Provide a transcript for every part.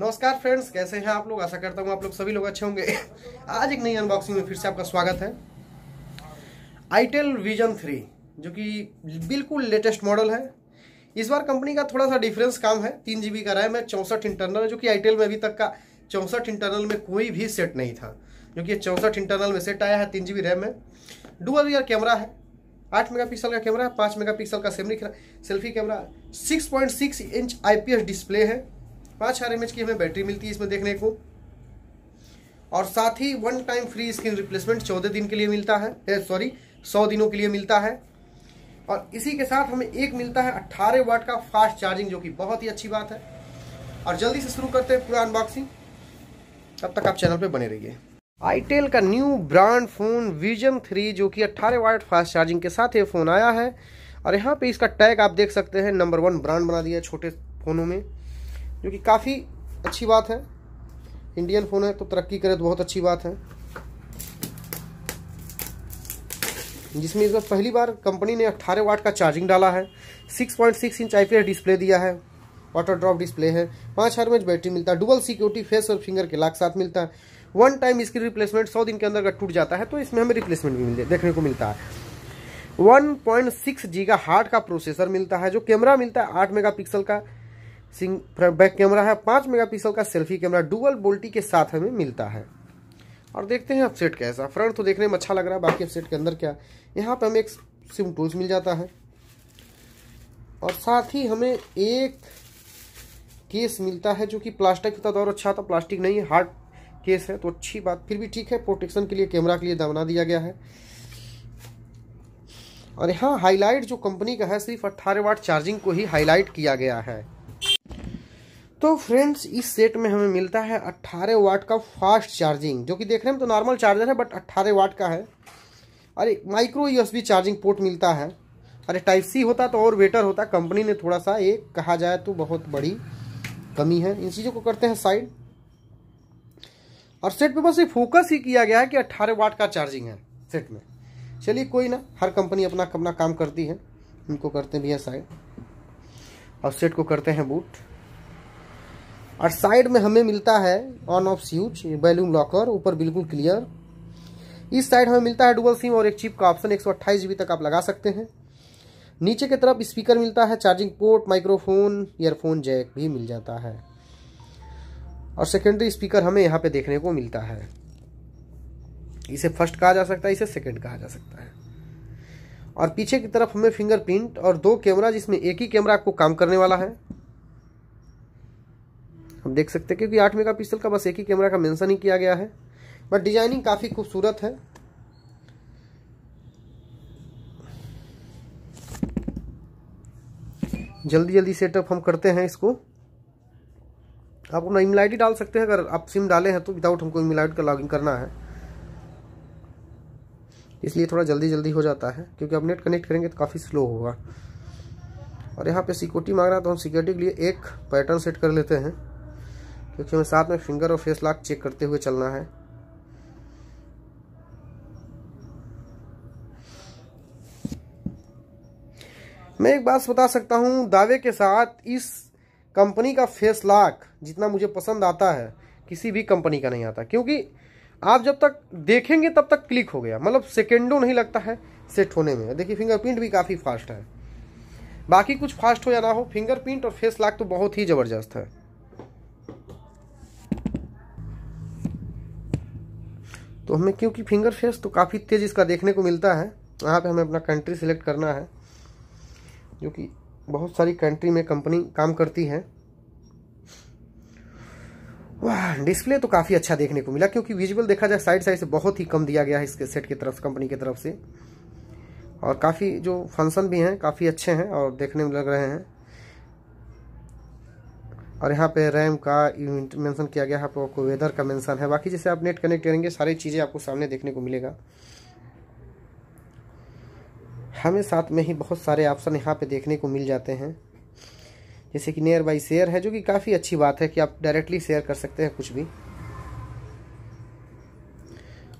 नमस्कार फ्रेंड्स कैसे हैं आप लोग आशा करता हूँ आप लोग सभी लोग अच्छे होंगे आज एक नई अनबॉक्सिंग में फिर से आपका स्वागत है आईटेल विजन थ्री जो कि बिल्कुल लेटेस्ट मॉडल है इस बार कंपनी का थोड़ा सा डिफरेंस काम है तीन जी का रैम है चौंसठ इंटरनल जो कि आईटेल में अभी तक का चौंसठ इंटरनल में कोई भी सेट नहीं था जो कि चौंसठ इंटरनल में सेट आया है तीन जी रैम में डुअल रियर कैमरा है आठ मेगा का कैमरा है पाँच मेगा का सेमरी selfie camera six point six inch आई डिस्प्ले है पांच हजार एमएच की हमें बैटरी मिलती है इसमें देखने को और साथ ही one time free screen replacement चौदह दिन के लिए मिलता है सॉरी सौ दिनों के लिए मिलता है और इसी के साथ हमें एक मिलता है अट्ठारह वाट का फास्ट चार्जिंग जो कि बहुत ही अच्छी बात है और जल्दी से शुरू करते हैं पूरा अनबॉक्सिंग तब तक आप चैनल पर बने रहिए आईटेल का new brand phone Vision three जो कि 18 वाट फास्ट चार्जिंग के साथ ये फ़ोन आया है और यहाँ पे इसका टैग आप देख सकते हैं नंबर वन ब्रांड बना दिया है छोटे फ़ोनों में जो कि काफ़ी अच्छी बात है इंडियन फ़ोन है तो तरक्की करे तो बहुत अच्छी बात है जिसमें इसमें पहली बार कंपनी ने 18 वाट का चार्जिंग डाला है 6.6 इंच आई डिस्प्ले दिया है वाटर ड्रॉप डिस्प्ले है पाँच हज़ार एम बैटरी मिलता है डुबल सिक्योरिटी फेस और फिंगर के लाख साथ मिलता है वन टाइम इसकी रिप्लेसमेंट सौ दिन के अंदर अगर टूट जाता है तो इसमें हमें रिप्लेसमेंट भी मिलते देखने को मिलता है 1.6 जीगा हार्ट का प्रोसेसर मिलता है जो कैमरा मिलता है आठ मेगा का सिंग बैक कैमरा है पाँच मेगापिक्सल का सेल्फी कैमरा डुअल बोल्टी के साथ हमें मिलता है और देखते हैं अपसेट कैसा फ्रंट तो देखने में अच्छा लग रहा है बाकी अपसेट के अंदर क्या यहाँ पर हमें एक सिम टूल्स मिल जाता है और साथ ही हमें एक केस मिलता है जो कि प्लास्टिक होता तो और अच्छा था प्लास्टिक नहीं है हार्ड केस है तो अच्छी बात फिर भी ठीक है प्रोटेक्शन के लिए कैमरा के लिए दबना दिया गया है और यहाँ हाईलाइट जो कंपनी का है सिर्फ अट्ठारह वाट चार्जिंग को ही हाईलाइट किया गया है तो फ्रेंड्स इस सेट में हमें मिलता है 18 वाट का फास्ट चार्जिंग जो कि देखने में तो नॉर्मल चार्जर है बट 18 वाट का है अरे माइक्रो यूएसबी चार्जिंग पोर्ट मिलता है अरे टाइप सी होता तो और बेटर होता कंपनी ने थोड़ा सा एक कहा जाए तो बहुत बड़ी कमी है इन चीज़ों को करते हैं साइड और सेट पे बस ये फोकस ही किया गया है कि अट्ठारह वाट का चार्जिंग है सेट में चलिए कोई ना हर कंपनी अपना अपना काम करती है इनको करते भी है साइड और सेट को करते हैं बूट और साइड में हमें मिलता है on off switch volume locker ऊपर बिल्कुल क्लियर इस साइड हमें मिलता है डुबल सिम और एक चिप का ऑप्शन एक तक आप लगा सकते हैं नीचे की तरफ स्पीकर मिलता है charging port microphone earphone jack भी मिल जाता है और सेकेंडरी स्पीकर हमें यहाँ पे देखने को मिलता है इसे फर्स्ट कहा जा सकता है इसे सेकेंड कहा जा सकता है और पीछे की तरफ हमें फिंगरप्रिंट और दो कैमरा जिसमें एक ही कैमरा आपको काम करने वाला है हम देख सकते हैं क्योंकि आठ मेगा पिक्सल का बस एक ही कैमरा का मेंशन ही किया गया है बट डिजाइनिंग काफ़ी खूबसूरत है जल्दी जल्दी सेटअप हम करते हैं इसको आप अपना ईमेल आई डाल सकते हैं अगर आप सिम डाले हैं तो विदाउट हमको ईमेल आई का लॉगिन करना है इसलिए थोड़ा जल्दी जल्दी हो जाता है क्योंकि आप नेट कनेक्ट करेंगे तो काफ़ी स्लो होगा और यहाँ पे सिक्योरिटी मांग रहा है तो हम सिक्योरिटी के लिए एक पैटर्न सेट कर लेते हैं क्योंकि हमें साथ में फिंगर और फेस लॉक चेक करते हुए चलना है मैं एक बात बता सकता हूँ दावे के साथ इस कंपनी का फेस लॉक जितना मुझे पसंद आता है किसी भी कंपनी का नहीं आता क्योंकि आप जब तक देखेंगे तब तक क्लिक हो गया मतलब सेकेंडों नहीं लगता है सेट होने में देखिए फिंगरप्रिंट भी काफ़ी फास्ट है बाकी कुछ फास्ट हो या ना हो फिंगरप्रिंट और फेस लॉक तो बहुत ही ज़बरदस्त है तो हमें क्योंकि फिंगर फेस तो काफ़ी तेज इसका देखने को मिलता है यहाँ पे हमें अपना कंट्री सिलेक्ट करना है जो कि बहुत सारी कंट्री में कंपनी काम करती है वाह डिस्प्ले तो काफ़ी अच्छा देखने को मिला क्योंकि विजुअल देखा जाए साइड साइड से बहुत ही कम दिया गया है इसके सेट की तरफ कंपनी की तरफ से और काफ़ी जो फंक्शन भी हैं काफ़ी अच्छे हैं और देखने में लग रहे हैं और यहाँ पे रैम का मेंशन किया गया है आपको आपको वेदर का मेंशन है बाकी जैसे आप नेट कनेक्ट करेंगे सारी चीज़ें आपको सामने देखने को मिलेगा हमें साथ में ही बहुत सारे ऑप्शन यहाँ पे देखने को मिल जाते हैं जैसे कि नियर बाई शेयर है जो कि काफ़ी अच्छी बात है कि आप डायरेक्टली शेयर कर सकते हैं कुछ भी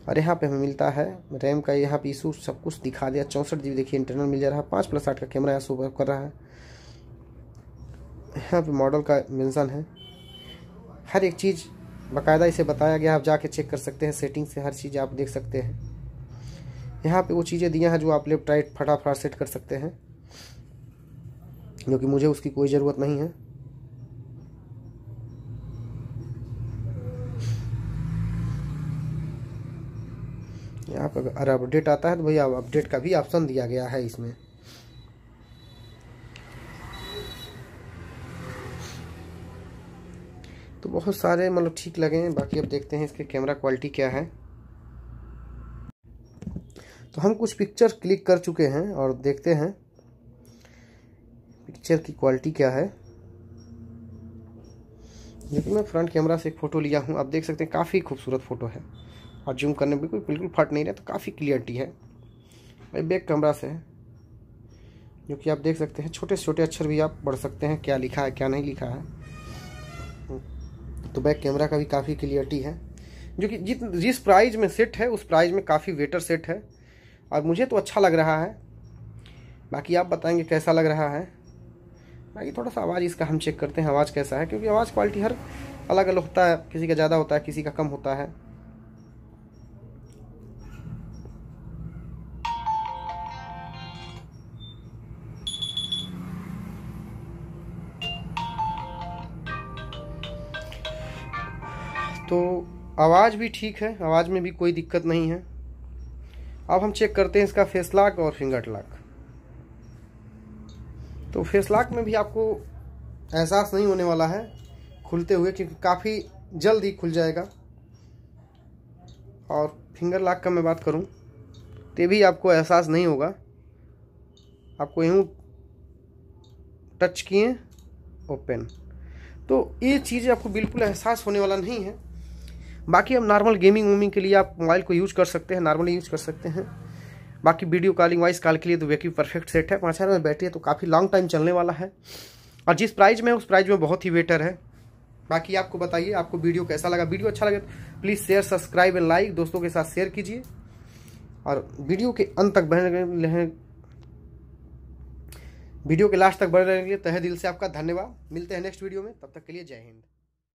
और यहाँ पे हमें मिलता है रैम का यहाँ पे इशू सब कुछ दिखा दिया चौंसठ जी देखिए इंटरनल मिल जा रहा है पाँच प्लस आठ का कैमरा यहाँ शो कर रहा है यहाँ पे मॉडल का मेंशन है हर एक चीज़ बाकायदा इसे बताया गया आप जाके चेक कर सकते हैं सेटिंग से हर चीज़ आप देख सकते हैं यहाँ पे वो चीज़ें दिया हैं जो आप लेफ्ट राइट फटाफट सेट कर सकते हैं क्योंकि मुझे उसकी कोई ज़रूरत नहीं है यहाँ पर अगर अपडेट आता है तो भैया अपडेट का भी ऑप्शन दिया गया है इसमें तो बहुत सारे मतलब ठीक लगे हैं बाकी अब देखते हैं इसके कैमरा क्वालिटी क्या है तो हम कुछ पिक्चर क्लिक कर चुके हैं और देखते हैं पिक्चर की क्वालिटी क्या है लेकिन मैं फ्रंट कैमरा से एक फ़ोटो लिया हूँ आप देख सकते हैं काफ़ी खूबसूरत फ़ोटो है और जूम करने में बिल्कुल बिल्कुल फट नहीं रहा तो काफ़ी क्लियरिटी है भाई बैक कैमरा से है जो कि आप देख सकते हैं छोटे छोटे अक्षर भी आप पढ़ सकते हैं क्या लिखा है क्या नहीं लिखा है तो बैक कैमरा का भी काफ़ी क्लियरिटी है जो कि जित जिस प्राइज में सेट है उस प्राइज में काफ़ी वेटर सेट है और मुझे तो अच्छा लग रहा है बाकी आप बताएंगे कैसा लग रहा है बाकी थोड़ा सा आवाज़ इसका हम चेक करते हैं आवाज़ कैसा है क्योंकि आवाज़ क्वालिटी हर अलग अलग होता है किसी का ज़्यादा होता है किसी का कम होता है तो आवाज़ भी ठीक है आवाज़ में भी कोई दिक्कत नहीं है अब हम चेक करते हैं इसका फेस लाक और फिंगर लाक तो फेस लाक में भी आपको एहसास नहीं होने वाला है खुलते हुए क्योंकि काफ़ी जल्द ही खुल जाएगा और फिंगर लाक का मैं बात करूं तो भी आपको एहसास नहीं होगा आपको यूँ टच किए ओपन तो ये चीज़ आपको बिल्कुल एहसास होने वाला नहीं है बाकी हम नॉर्मल गेमिंग वूमिंग के लिए आप मोबाइल को यूज़ कर सकते हैं नॉर्मली यूज़ कर सकते हैं बाकी वीडियो कॉलिंग वाइस कॉल के लिए तो वेकी परफेक्ट सेट है पाँच हज़ार बैटरी है तो काफ़ी लॉन्ग टाइम चलने वाला है और जिस प्राइज़ में उस प्राइज में बहुत ही बेटर है बाकी आपको बताइए आपको वीडियो कैसा लगा वीडियो अच्छा लगे please share subscribe and like दोस्तों के साथ शेयर कीजिए और वीडियो के अंत तक बहन वीडियो के लास्ट तक बने रहने के लिए तहे दिल से आपका धन्यवाद मिलते हैं नेक्स्ट वीडियो में तब तक के लिए जय हिंद